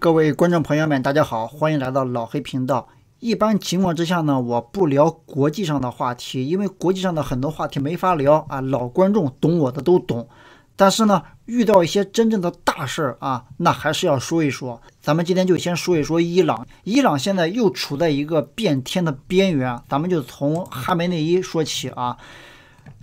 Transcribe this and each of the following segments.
各位观众朋友们，大家好，欢迎来到老黑频道。一般情况之下呢，我不聊国际上的话题，因为国际上的很多话题没法聊啊。老观众懂我的都懂，但是呢，遇到一些真正的大事儿啊，那还是要说一说。咱们今天就先说一说伊朗。伊朗现在又处在一个变天的边缘，咱们就从哈梅内伊说起啊。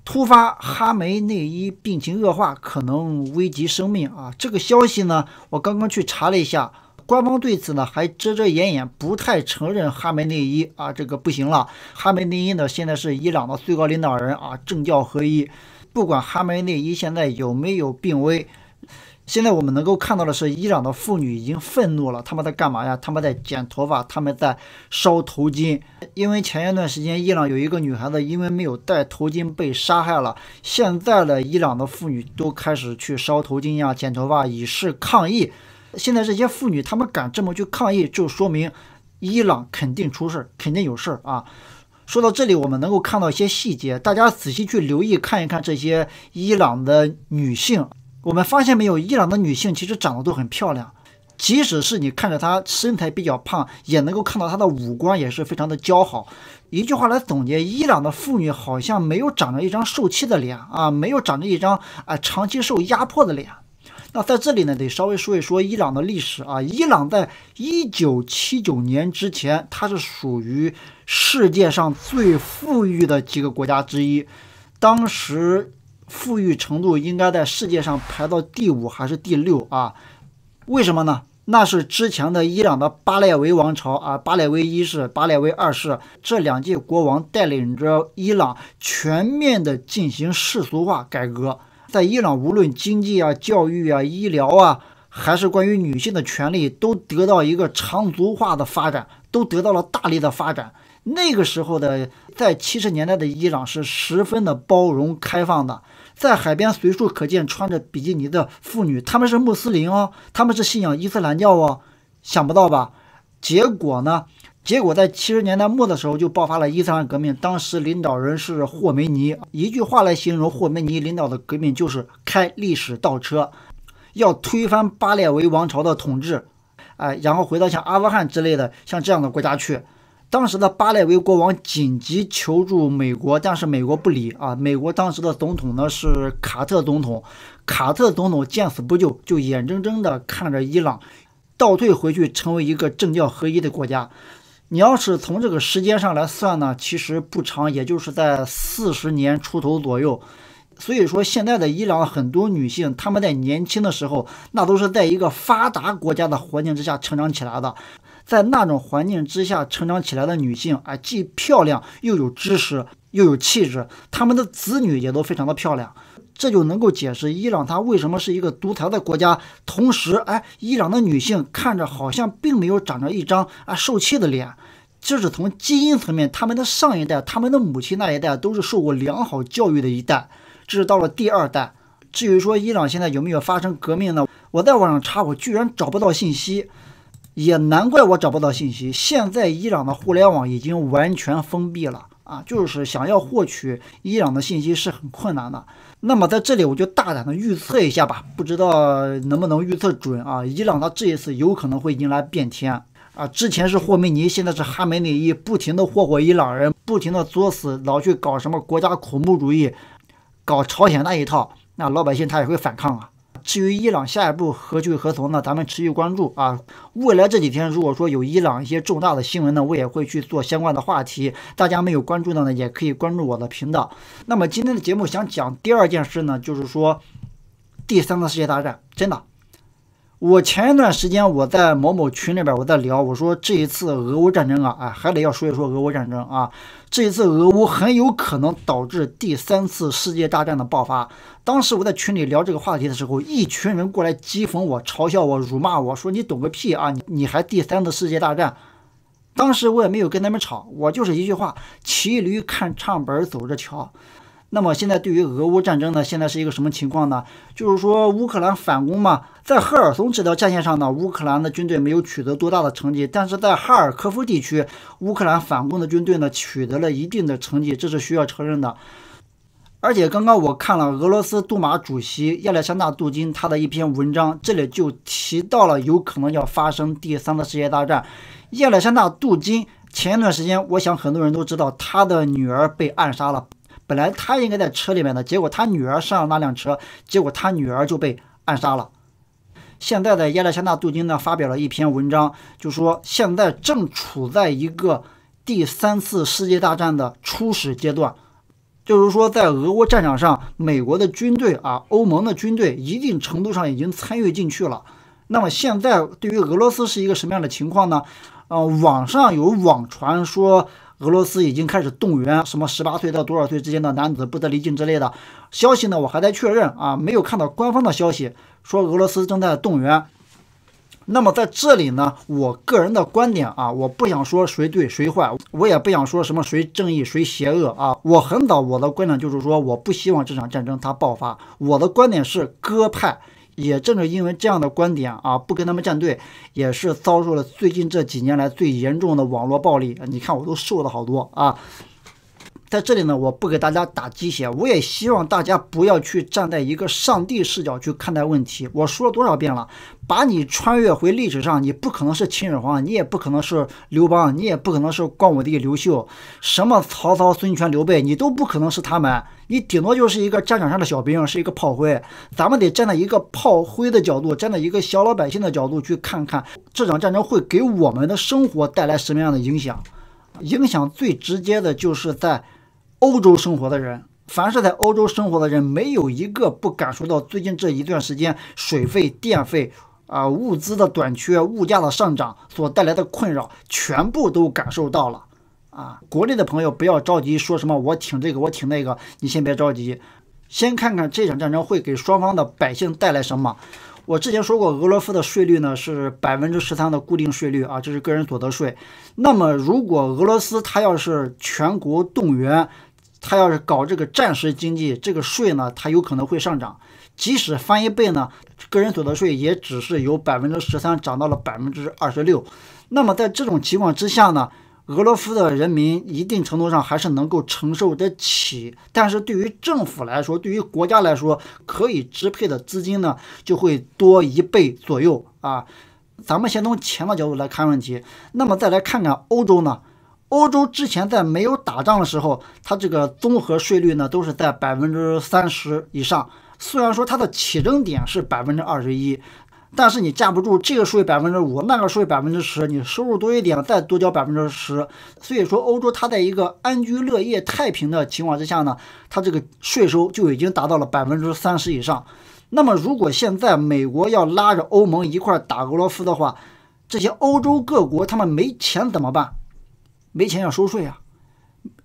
突发哈梅内伊病情恶化，可能危及生命啊！这个消息呢，我刚刚去查了一下。官方对此呢还遮遮掩掩，不太承认哈梅内伊啊，这个不行了。哈梅内伊呢现在是伊朗的最高领导人啊，政教合一。不管哈梅内伊现在有没有病危，现在我们能够看到的是，伊朗的妇女已经愤怒了，他们在干嘛呀？他们在剪头发，他们在烧头巾。因为前一段时间伊朗有一个女孩子因为没有戴头巾被杀害了，现在的伊朗的妇女都开始去烧头巾呀、剪头发以示抗议。现在这些妇女，她们敢这么去抗议，就说明伊朗肯定出事，肯定有事儿啊。说到这里，我们能够看到一些细节，大家仔细去留意看一看这些伊朗的女性，我们发现没有？伊朗的女性其实长得都很漂亮，即使是你看着她身材比较胖，也能够看到她的五官也是非常的姣好。一句话来总结，伊朗的妇女好像没有长着一张受气的脸啊，没有长着一张啊长期受压迫的脸。那在这里呢，得稍微说一说伊朗的历史啊。伊朗在一九七九年之前，它是属于世界上最富裕的几个国家之一，当时富裕程度应该在世界上排到第五还是第六啊？为什么呢？那是之前的伊朗的巴列维王朝啊，巴列维一世、巴列维二世这两届国王带领着伊朗全面的进行世俗化改革。在伊朗，无论经济啊、教育啊、医疗啊，还是关于女性的权利，都得到一个长足化的发展，都得到了大力的发展。那个时候的在七十年代的伊朗是十分的包容开放的，在海边随处可见穿着比基尼的妇女，他们是穆斯林哦，他们是信仰伊斯兰教哦，想不到吧？结果呢？结果在七十年代末的时候就爆发了伊斯兰革命，当时领导人是霍梅尼。一句话来形容霍梅尼领导的革命就是开历史倒车，要推翻巴列维王朝的统治，哎，然后回到像阿富汗之类的像这样的国家去。当时的巴列维国王紧急求助美国，但是美国不理啊。美国当时的总统呢是卡特总统，卡特总统见死不救，就眼睁睁地看着伊朗倒退回去，成为一个政教合一的国家。你要是从这个时间上来算呢，其实不长，也就是在四十年出头左右。所以说，现在的伊朗很多女性，她们在年轻的时候，那都是在一个发达国家的环境之下成长起来的。在那种环境之下成长起来的女性，啊，既漂亮又有知识又有气质，她们的子女也都非常的漂亮。这就能够解释伊朗它为什么是一个独裁的国家。同时，哎，伊朗的女性看着好像并没有长着一张啊受气的脸。这是从基因层面，他们的上一代，他们的母亲那一代都是受过良好教育的一代。这是到了第二代。至于说伊朗现在有没有发生革命呢？我在网上查，我居然找不到信息。也难怪我找不到信息。现在伊朗的互联网已经完全封闭了。啊，就是想要获取伊朗的信息是很困难的。那么在这里，我就大胆的预测一下吧，不知道能不能预测准啊？伊朗他这一次有可能会迎来变天啊！之前是霍梅尼，现在是哈梅内伊，不停的霍霍伊朗人，不停的作死，老去搞什么国家恐怖主义，搞朝鲜那一套，那老百姓他也会反抗啊。至于伊朗下一步何去何从呢？咱们持续关注啊。未来这几天，如果说有伊朗一些重大的新闻呢，我也会去做相关的话题。大家没有关注到呢，也可以关注我的频道。那么今天的节目想讲第二件事呢，就是说第三次世界大战，真的。我前一段时间我在某某群里边，我在聊，我说这一次俄乌战争啊，啊还得要说一说俄乌战争啊，这一次俄乌很有可能导致第三次世界大战的爆发。当时我在群里聊这个话题的时候，一群人过来讥讽我、嘲笑我、辱骂我说你懂个屁啊，你你还第三次世界大战？当时我也没有跟他们吵，我就是一句话：骑驴看唱本，走着瞧。那么现在对于俄乌战争呢，现在是一个什么情况呢？就是说乌克兰反攻嘛，在赫尔松这条战线上呢，乌克兰的军队没有取得多大的成绩，但是在哈尔科夫地区，乌克兰反攻的军队呢取得了一定的成绩，这是需要承认的。而且刚刚我看了俄罗斯杜马主席亚历山大杜金他的一篇文章，这里就提到了有可能要发生第三次世界大战。亚历山大杜金前一段时间，我想很多人都知道他的女儿被暗杀了。本来他应该在车里面的，结果他女儿上了那辆车，结果他女儿就被暗杀了。现在的亚历山大杜金呢发表了一篇文章，就说现在正处在一个第三次世界大战的初始阶段，就是说在俄乌战场上，美国的军队啊，欧盟的军队一定程度上已经参与进去了。那么现在对于俄罗斯是一个什么样的情况呢？呃，网上有网传说。俄罗斯已经开始动员，什么十八岁到多少岁之间的男子不得离境之类的消息呢？我还在确认啊，没有看到官方的消息说俄罗斯正在动员。那么在这里呢，我个人的观点啊，我不想说谁对谁坏，我也不想说什么谁正义谁邪恶啊。我很早我的观点就是说，我不希望这场战争它爆发。我的观点是鸽派。也正是因为这样的观点啊，不跟他们站队，也是遭受了最近这几年来最严重的网络暴力。你看，我都瘦了好多啊。在这里呢，我不给大家打鸡血，我也希望大家不要去站在一个上帝视角去看待问题。我说了多少遍了，把你穿越回历史上，你不可能是秦始皇，你也不可能是刘邦，你也不可能是光武帝刘秀，什么曹操、孙权、刘备，你都不可能是他们，你顶多就是一个战场上的小兵，是一个炮灰。咱们得站在一个炮灰的角度，站在一个小老百姓的角度去看看这场战争会给我们的生活带来什么样的影响。影响最直接的就是在。欧洲生活的人，凡是在欧洲生活的人，没有一个不感受到最近这一段时间水费、电费啊、物资的短缺、物价的上涨所带来的困扰，全部都感受到了。啊，国内的朋友不要着急说什么我挺这个，我挺那个，你先别着急，先看看这场战争会给双方的百姓带来什么。我之前说过，俄罗斯的税率呢是百分之十三的固定税率啊，这是个人所得税。那么如果俄罗斯他要是全国动员，他要是搞这个战时经济，这个税呢，它有可能会上涨，即使翻一倍呢，个人所得税也只是由百分之十三涨到了百分之二十六。那么，在这种情况之下呢，俄罗斯的人民一定程度上还是能够承受得起，但是对于政府来说，对于国家来说，可以支配的资金呢，就会多一倍左右啊。咱们先从钱的角度来看问题，那么再来看看欧洲呢。欧洲之前在没有打仗的时候，它这个综合税率呢都是在百分之三十以上。虽然说它的起征点是百分之二十一，但是你架不住这个税百分之五，那个税百分之十，你收入多一点再多交百分之十。所以说，欧洲它在一个安居乐业、太平的情况之下呢，它这个税收就已经达到了百分之三十以上。那么，如果现在美国要拉着欧盟一块打俄罗斯的话，这些欧洲各国他们没钱怎么办？没钱要收税啊！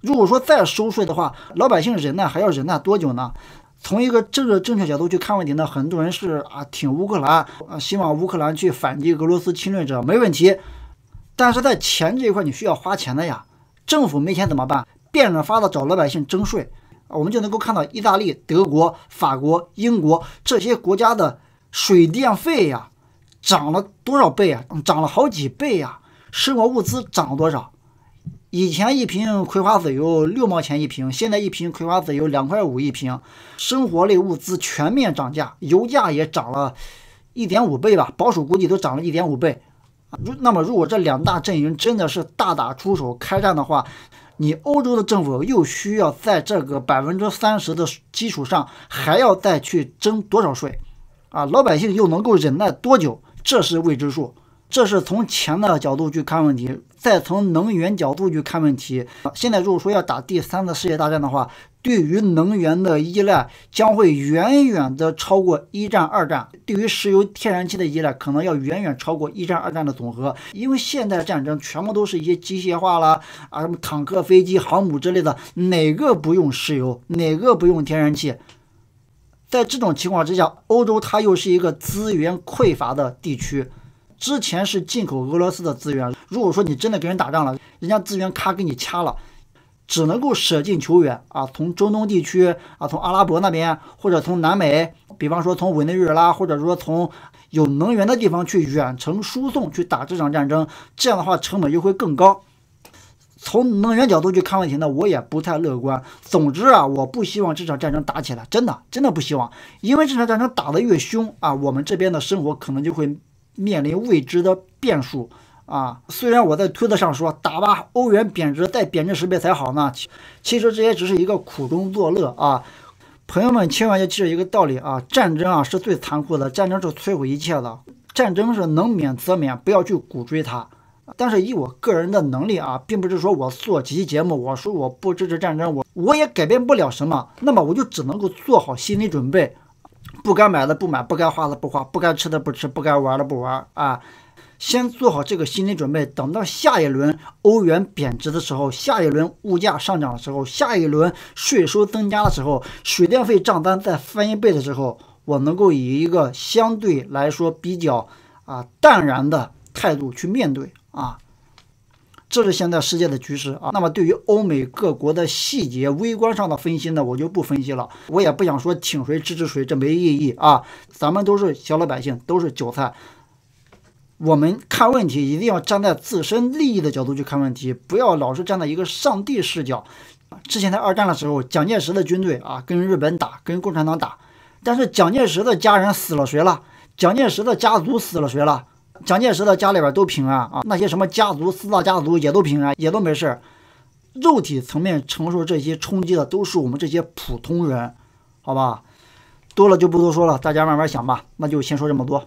如果说再收税的话，老百姓忍耐还要忍耐多久呢？从一个政治正确角度去看问题呢，很多人是啊，挺乌克兰，啊希望乌克兰去反击俄罗斯侵略者，没问题。但是在钱这一块，你需要花钱的呀。政府没钱怎么办？变着法的找老百姓征税。我们就能够看到意大利、德国、法国、英国这些国家的水电费呀，涨了多少倍啊？涨了好几倍呀！生活物资涨了多少？以前一瓶葵花籽油六毛钱一瓶，现在一瓶葵花籽油两块五一瓶。生活类物资全面涨价，油价也涨了，一点五倍吧，保守估计都涨了一点五倍。如那么，如果这两大阵营真的是大打出手开战的话，你欧洲的政府又需要在这个百分之三十的基础上还要再去征多少税？啊，老百姓又能够忍耐多久？这是未知数。这是从钱的角度去看问题。再从能源角度去看问题，现在如果说要打第三次世界大战的话，对于能源的依赖将会远远的超过一战、二战。对于石油、天然气的依赖可能要远远超过一战、二战的总和。因为现代战争全部都是一些机械化啦，啊，什么坦克、飞机、航母之类的，哪个不用石油？哪个不用天然气？在这种情况之下，欧洲它又是一个资源匮乏的地区。之前是进口俄罗斯的资源，如果说你真的跟人打仗了，人家资源咔给你掐了，只能够舍近求远啊，从中东地区啊，从阿拉伯那边，或者从南美，比方说从委内瑞拉，或者说从有能源的地方去远程输送去打这场战争，这样的话成本就会更高。从能源角度去看问题呢，我也不太乐观。总之啊，我不希望这场战争打起来，真的真的不希望，因为这场战争打得越凶啊，我们这边的生活可能就会。面临未知的变数啊！虽然我在推特上说打吧，欧元贬值再贬值十倍才好呢，其实这也只是一个苦中作乐啊。朋友们千万要记住一个道理啊：战争啊是最残酷的，战争是摧毁一切的，战争是能免则免，不要去鼓吹它。但是以我个人的能力啊，并不是说我做几期节目，我说我不支持战争，我我也改变不了什么，那么我就只能够做好心理准备。不该买的不买，不该花的不花，不该吃的不吃，不该玩的不玩啊！先做好这个心理准备，等到下一轮欧元贬值的时候，下一轮物价上涨的时候，下一轮税收增加的时候，水电费账单再翻一倍的时候，我能够以一个相对来说比较啊淡然的态度去面对啊。这是现在世界的局势啊。那么对于欧美各国的细节、微观上的分析呢，我就不分析了。我也不想说挺谁支持谁，这没意义啊。咱们都是小老百姓，都是韭菜。我们看问题一定要站在自身利益的角度去看问题，不要老是站在一个上帝视角。之前在二战的时候，蒋介石的军队啊跟日本打，跟共产党打，但是蒋介石的家人死了谁了？蒋介石的家族死了谁了？蒋介石的家里边都平安啊，那些什么家族四大家族也都平安，也都没事儿。肉体层面承受这些冲击的都是我们这些普通人，好吧？多了就不多说了，大家慢慢想吧。那就先说这么多。